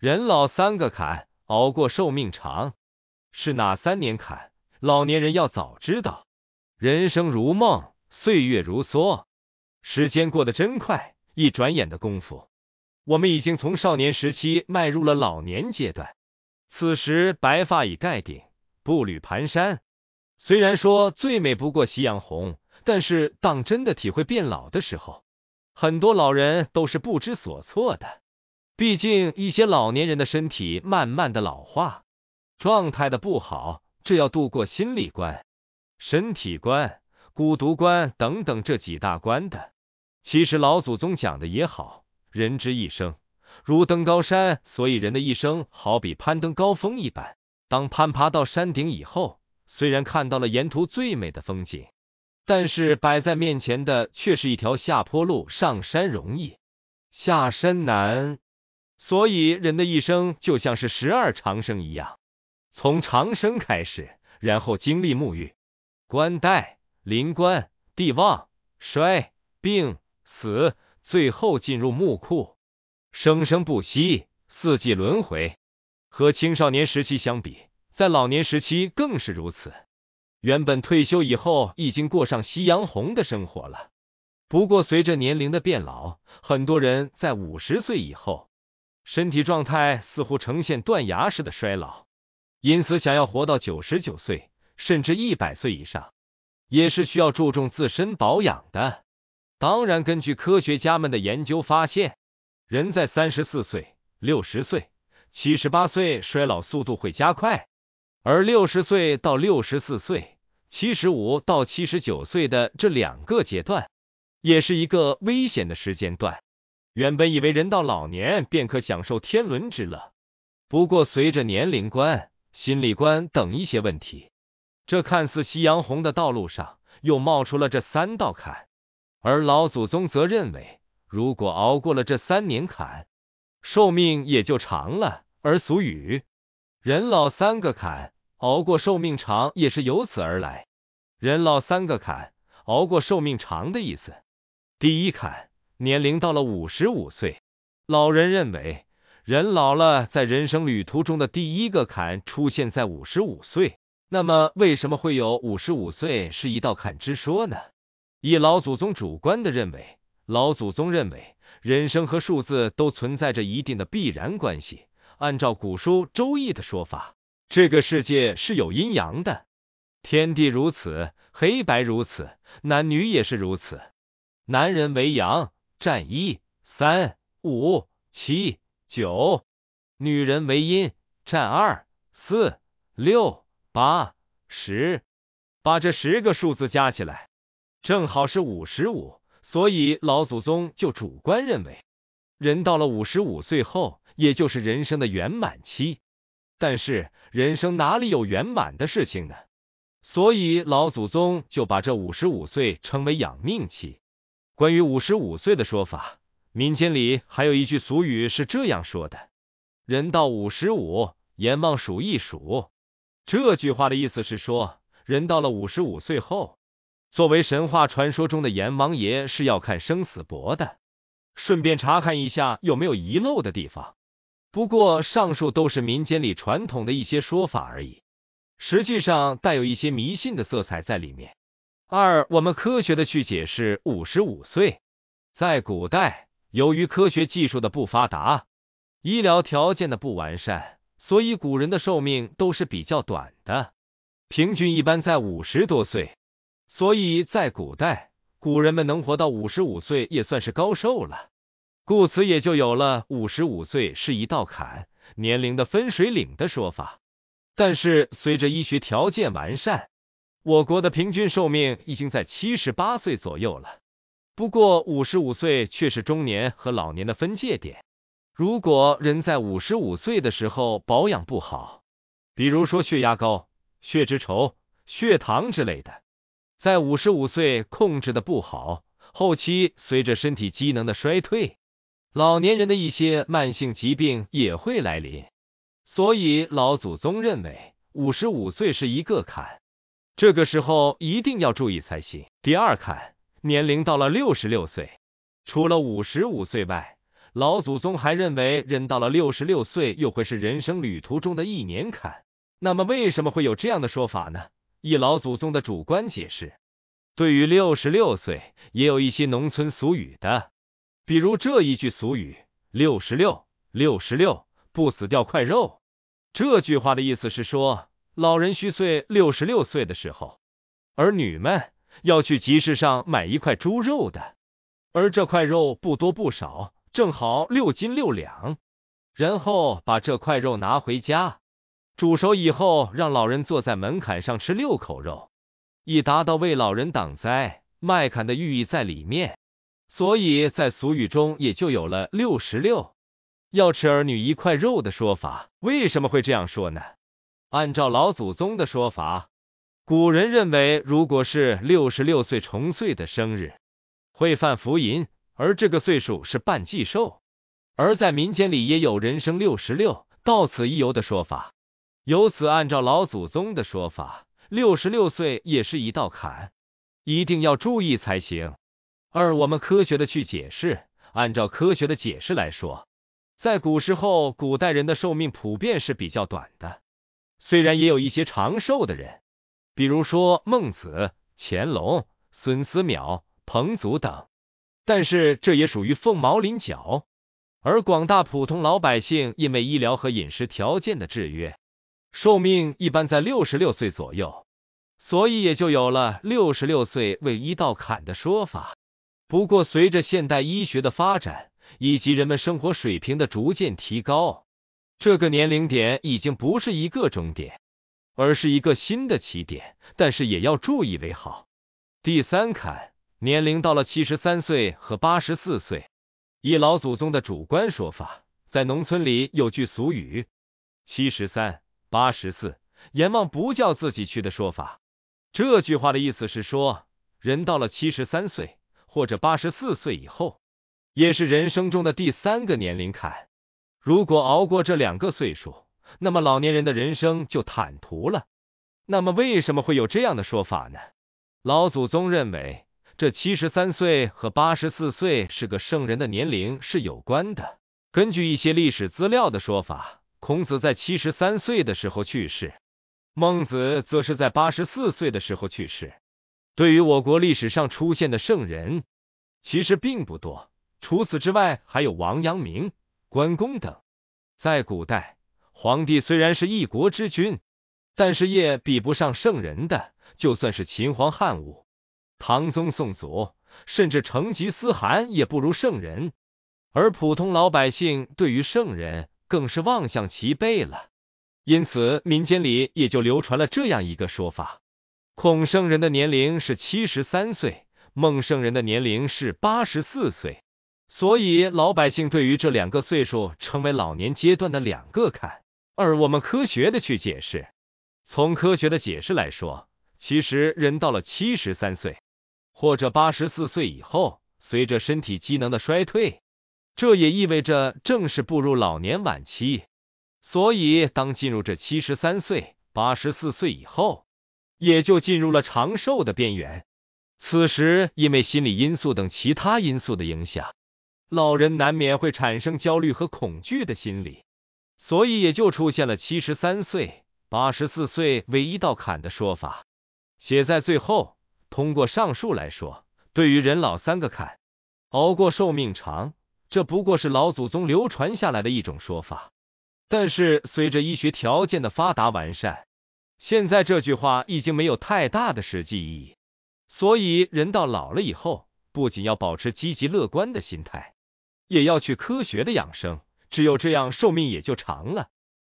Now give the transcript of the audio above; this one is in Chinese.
人老三个坎，熬过寿命长。是哪三年坎？老年人要早知道。人生如梦，岁月如梭，时间过得真快，一转眼的功夫，我们已经从少年时期迈入了老年阶段。此时白发已盖顶，步履蹒跚。虽然说最美不过夕阳红，但是当真的体会变老的时候，很多老人都是不知所措的。毕竟一些老年人的身体慢慢的老化，状态的不好，这要度过心理关、身体关、孤独关等等这几大关的。其实老祖宗讲的也好，人之一生如登高山，所以人的一生好比攀登高峰一般。当攀爬到山顶以后，虽然看到了沿途最美的风景，但是摆在面前的却是一条下坡路，上山容易，下山难。所以，人的一生就像是十二长生一样，从长生开始，然后经历沐浴、冠带、临冠、地旺、衰、病、死，最后进入墓库，生生不息，四季轮回。和青少年时期相比，在老年时期更是如此。原本退休以后已经过上夕阳红的生活了，不过随着年龄的变老，很多人在五十岁以后。身体状态似乎呈现断崖式的衰老，因此想要活到九十九岁甚至一百岁以上，也是需要注重自身保养的。当然，根据科学家们的研究发现，人在三十四岁、六十岁、七十八岁衰老速度会加快，而六十岁到六十四岁、七十五到七十九岁的这两个阶段，也是一个危险的时间段。原本以为人到老年便可享受天伦之乐，不过随着年龄观、心理观等一些问题，这看似夕阳红的道路上又冒出了这三道坎。而老祖宗则认为，如果熬过了这三年坎，寿命也就长了。而俗语“人老三个坎，熬过寿命长”也是由此而来。“人老三个坎，熬过寿命长”的意思，第一坎。年龄到了五十五岁，老人认为人老了，在人生旅途中的第一个坎出现在五十五岁。那么，为什么会有五十五岁是一道坎之说呢？以老祖宗主观的认为，老祖宗认为人生和数字都存在着一定的必然关系。按照古书《周易》的说法，这个世界是有阴阳的，天地如此，黑白如此，男女也是如此，男人为阳。占一三五七九，女人为阴，占二四六八十，把这十个数字加起来，正好是五十五，所以老祖宗就主观认为，人到了五十五岁后，也就是人生的圆满期。但是人生哪里有圆满的事情呢？所以老祖宗就把这五十五岁称为养命期。关于五十五岁的说法，民间里还有一句俗语是这样说的：“人到五十五，阎王数一数。”这句话的意思是说，人到了五十五岁后，作为神话传说中的阎王爷是要看生死簿的，顺便查看一下有没有遗漏的地方。不过，上述都是民间里传统的一些说法而已，实际上带有一些迷信的色彩在里面。二，我们科学的去解释，五十五岁，在古代，由于科学技术的不发达，医疗条件的不完善，所以古人的寿命都是比较短的，平均一般在五十多岁。所以在古代，古人们能活到五十五岁也算是高寿了，故此也就有了五十五岁是一道坎，年龄的分水岭的说法。但是随着医学条件完善。我国的平均寿命已经在七十八岁左右了，不过五十五岁却是中年和老年的分界点。如果人在五十五岁的时候保养不好，比如说血压高、血脂稠、血糖之类的，在五十五岁控制的不好，后期随着身体机能的衰退，老年人的一些慢性疾病也会来临。所以老祖宗认为，五十五岁是一个坎。这个时候一定要注意才行。第二坎，年龄到了六十六岁，除了五十五岁外，老祖宗还认为人到了六十六岁又会是人生旅途中的一年坎。那么为什么会有这样的说法呢？一老祖宗的主观解释，对于六十六岁也有一些农村俗语的，比如这一句俗语：“六十六，六十六，不死掉块肉。”这句话的意思是说。老人虚岁六十六岁的时候，儿女们要去集市上买一块猪肉的，而这块肉不多不少，正好六斤六两。然后把这块肉拿回家，煮熟以后，让老人坐在门槛上吃六口肉，以达到为老人挡灾、卖砍的寓意在里面。所以在俗语中也就有了“六十六要吃儿女一块肉”的说法。为什么会这样说呢？按照老祖宗的说法，古人认为，如果是六十六岁重岁的生日，会犯福淫，而这个岁数是半忌寿。而在民间里也有人生六十六到此一游的说法。由此，按照老祖宗的说法，六十六岁也是一道坎，一定要注意才行。而我们科学的去解释，按照科学的解释来说，在古时候，古代人的寿命普遍是比较短的。虽然也有一些长寿的人，比如说孟子、乾隆、孙思邈、彭祖等，但是这也属于凤毛麟角。而广大普通老百姓因为医疗和饮食条件的制约，寿命一般在六十六岁左右，所以也就有了“六十六岁为一道坎”的说法。不过，随着现代医学的发展以及人们生活水平的逐渐提高。这个年龄点已经不是一个终点，而是一个新的起点，但是也要注意为好。第三坎，年龄到了七十三岁和八十四岁，以老祖宗的主观说法，在农村里有句俗语：“七十三，八十四，阎王不叫自己去”的说法。这句话的意思是说，人到了七十三岁或者八十四岁以后，也是人生中的第三个年龄坎。如果熬过这两个岁数，那么老年人的人生就坦途了。那么为什么会有这样的说法呢？老祖宗认为，这七十三岁和八十四岁是个圣人的年龄是有关的。根据一些历史资料的说法，孔子在七十三岁的时候去世，孟子则是在八十四岁的时候去世。对于我国历史上出现的圣人，其实并不多。除此之外，还有王阳明。关公等，在古代，皇帝虽然是一国之君，但是也比不上圣人的。就算是秦皇汉武、唐宗宋祖，甚至成吉思汗，也不如圣人。而普通老百姓对于圣人，更是望向其背了。因此，民间里也就流传了这样一个说法：孔圣人的年龄是七十三岁，孟圣人的年龄是八十四岁。所以，老百姓对于这两个岁数称为老年阶段的两个坎。而我们科学的去解释，从科学的解释来说，其实人到了七十三岁或者八十四岁以后，随着身体机能的衰退，这也意味着正式步入老年晚期。所以，当进入这七十三岁、八十四岁以后，也就进入了长寿的边缘。此时，因为心理因素等其他因素的影响。老人难免会产生焦虑和恐惧的心理，所以也就出现了七十三岁、八十四岁为一道坎的说法。写在最后，通过上述来说，对于人老三个坎，熬过寿命长，这不过是老祖宗流传下来的一种说法。但是随着医学条件的发达完善，现在这句话已经没有太大的实际意义。所以人到老了以后，不仅要保持积极乐观的心态。也要去科学的养生，只有这样，寿命也就长了。